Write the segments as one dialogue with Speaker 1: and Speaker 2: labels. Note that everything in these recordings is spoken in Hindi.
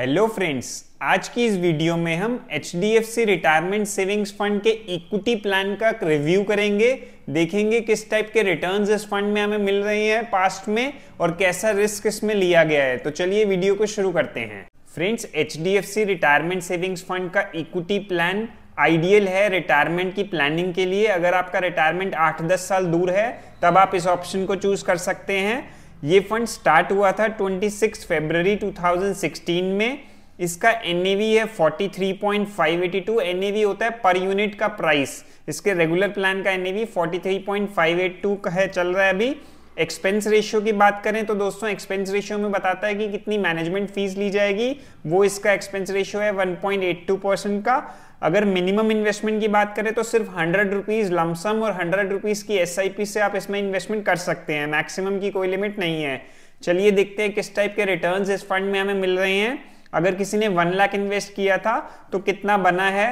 Speaker 1: हेलो फ्रेंड्स आज की इस वीडियो में हम H D F C retirement savings fund के इक्विटी प्लान का रिव्यू करेंगे देखेंगे किस टाइप के रिटर्न्स इस फंड में हमें मिल रहे हैं पास्ट में और कैसा रिस्क इसमें लिया गया है तो चलिए वीडियो को शुरू करते हैं friends H D F C retirement savings fund का इक्विटी प्लान आइडियल है रिटायरमेंट की प्लानिंग के लिए अगर आपका रिटायरमेंट आठ दस साल दूर है तब आप इस ऑप्शन को चूज कर सकते हैं ये फंड स्टार्ट हुआ था 26 फरवरी 2016 में इसका एन है 43.582 एन होता है पर यूनिट का प्राइस इसके रेगुलर प्लान का एन 43.582 का है चल रहा है अभी एक्सपेंस रेशियो की बात करें तो दोस्तों एक्सपेंस रेशियो में बताता है कि कितनी मैनेजमेंट फीस ली जाएगी वो इसका एक्सपेंस रेशियो है 1.82 परसेंट का अगर मिनिमम इन्वेस्टमेंट की बात करें तो सिर्फ हंड्रेड रुपीज लमसम और हंड्रेड रुपीज की एस से आप इसमें इन्वेस्टमेंट कर सकते हैं मैक्सिमम की कोई लिमिट नहीं है चलिए देखते हैं किस टाइप के रिटर्न इस फंड में हमें मिल रहे हैं अगर किसी ने वन लाख इन्वेस्ट किया था तो कितना बना है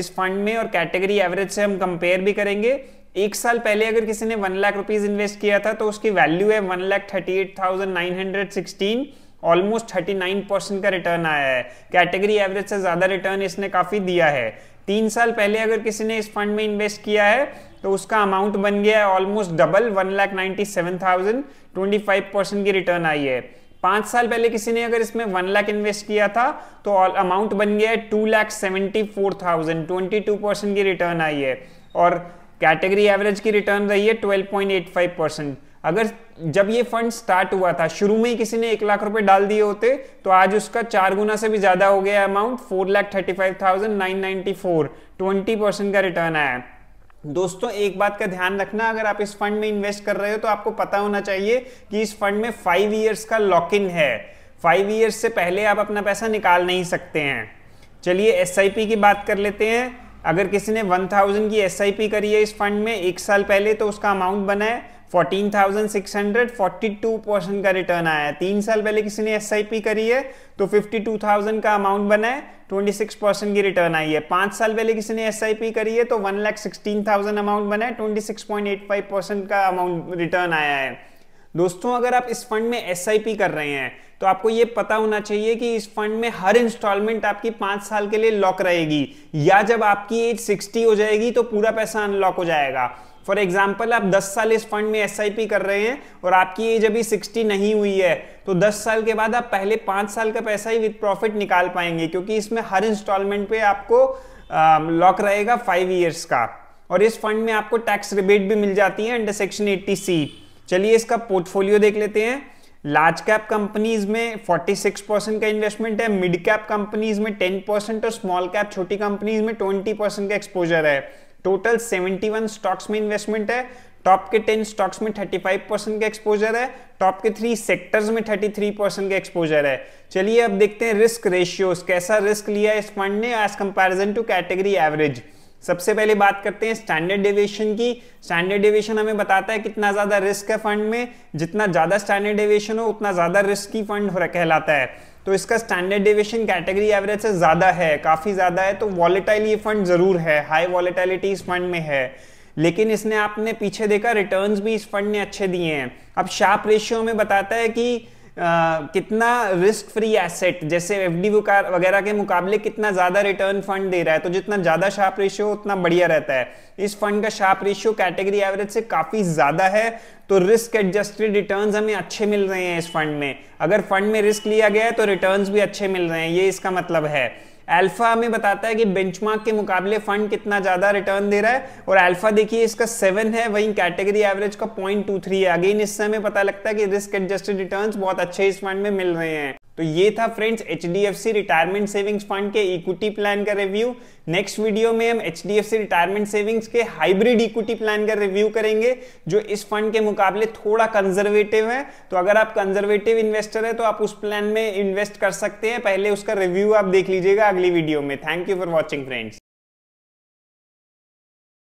Speaker 1: इस फंड में और कैटेगरी एवरेज से हम कंपेयर भी करेंगे एक साल पहले अगर किसी ने वन लाख रुपीज इन्वेस्ट किया था तो उसकी वैल्यू है one lakh thirty eight thousand nine hundred sixteen almost thirty nine percent का रिटर्न आया है कैटेगरी एवरेज से ज्यादा रिटर्न इसने काफी दिया है तीन साल पहले अगर किसी ने इस फंड में इन्वेस्ट किया है तो उसका अमाउंट बन गया है almost double one lakh ninety seven thousand twenty five percent की रिटर्न आई है पांच साल पहले किसी ने अगर इसमें वन लाख इन्वेस्ट किया था तो अमाउंट बन गया है two lakh seventy four thousand twenty two percent की रिटर्न आई है और कैटेगरी एवरेज की रिटर्न रही है 12.85 परसेंट अगर जब ये फंड स्टार्ट हुआ था शुरू में ही किसी ने एक लाख रुपए डाल दिए होते तो आज उसका चार गुना से भी ज्यादा हो गया amount four lakh thirty five thousand nine ninety four twenty percent का रिटर्न आया दोस्तों एक बात का ध्यान रखना अगर आप इस फंड में इन्वेस्ट कर रहे हो तो आपको पता होना चाहिए कि इस फंड में फाइव ईयर्स का लॉक इन है फाइव ईयर्स से पहले आप अपना पैसा निकाल नहीं सकते हैं चलिए एस की बात कर लेते हैं अगर किसी ने 1000 की एस करी है इस फंड में एक साल पहले तो उसका अमाउंट बना है 14,642 परसेंट का रिटर्न आया है तीन साल पहले किसी ने एस करी है तो 52,000 का अमाउंट बना है 26 परसेंट की रिटर्न आई है पाँच साल पहले किसी ने एस करी है तो वन लैख सिक्सटीन अमाउंट बना है ट्वेंटी परसेंट का अमाउंट रिटर्न आया है दोस्तों अगर आप इस फंड में एस कर रहे हैं तो आपको ये पता होना चाहिए कि इस फंड में हर इंस्टॉलमेंट आपकी पांच साल के लिए लॉक रहेगी या जब आपकी एज 60 हो जाएगी तो पूरा पैसा अनलॉक हो जाएगा फॉर एग्जाम्पल आप 10 साल इस फंड में एस कर रहे हैं और आपकी एज अभी 60 नहीं हुई है तो 10 साल के बाद आप पहले पांच साल का पैसा ही विद प्रॉफिट निकाल पाएंगे क्योंकि इसमें हर इंस्टॉलमेंट पे आपको लॉक रहेगा फाइव ईयर्स का और इस फंड में आपको टैक्स रिबेट भी मिल जाती है अंडर सेक्शन एट्टी सी चलिए इसका पोर्टफोलियो देख लेते हैं लार्ज कैप कंपनीज में 46 परसेंट का इन्वेस्टमेंट है मिड कैप कंपनीज में 10 परसेंट और स्मॉल कैप छोटी कंपनीज में 20 परसेंट का एक्सपोजर है टोटल 71 स्टॉक्स में इन्वेस्टमेंट है टॉप के 10 स्टॉक्स में 35 परसेंट का एक्सपोजर है टॉप के थ्री सेक्टर्स में 33 परसेंट का एक्सपोजर है चलिए अब देखते हैं रिस्क रेशियोज कैसा रिस्क लिया इस फंड ने as comparison to category average सबसे पहले बात करते हैं स्टैंडर्ड डेविएशन की स्टैंडर्ड डेविएशन हमें बताता है कितना ज्यादा रिस्क है फंड में जितना ज्यादा स्टैंडर्ड डेविएशन हो उतना ज्यादा रिस्की फंड कहलाता है तो इसका स्टैंडर्ड डेविएशन कैटेगरी एवरेज से ज्यादा है काफी ज्यादा है तो वॉलेटाइल ये फंड जरूर है हाई वॉलेटाइलिटी इस फंड में है लेकिन इसने आपने पीछे देखा रिटर्न्स भी इस फंड ने अच्छे दिए हैं अब शार्प रेशियो में बताता है कि कितना रिस्क फ्री एसेट जैसे एफ डी वगैरह के मुकाबले कितना ज़्यादा रिटर्न फंड दे रहा है तो जितना ज़्यादा शार्प रेशियो उतना बढ़िया रहता है इस फंड का शार्प रेशियो कैटेगरी एवरेज से काफ़ी ज़्यादा है तो रिस्क एडजस्टेड रिटर्न्स हमें अच्छे मिल रहे हैं इस फंड में अगर फंड में रिस्क लिया गया है तो रिटर्न्स भी अच्छे मिल रहे हैं ये इसका मतलब है अल्फा हमें बताता है कि बेंचमार्क के मुकाबले फंड कितना ज्यादा रिटर्न दे रहा है और अल्फा देखिए इसका सेवन है वहीं कैटेगरी एवरेज का पॉइंट टू थ्री है अगेन इससे हमें पता लगता है कि रिस्क एडजस्टेड रिटर्न बहुत अच्छे इस फंड में मिल रहे हैं तो ये था friends H D F C retirement savings fund के इक्विटी प्लान का रिव्यू नेक्स्ट वीडियो में हम H D F C retirement savings के हाइब्रिड इक्विटी प्लान का रिव्यू करेंगे जो इस फंड के मुकाबले थोड़ा कंजर्वेटिव है तो अगर आप कंजर्वेटिव इन्वेस्टर है तो आप उस प्लान में इन्वेस्ट कर सकते हैं पहले उसका रिव्यू आप देख लीजिएगा अगली वीडियो में thank you for watching friends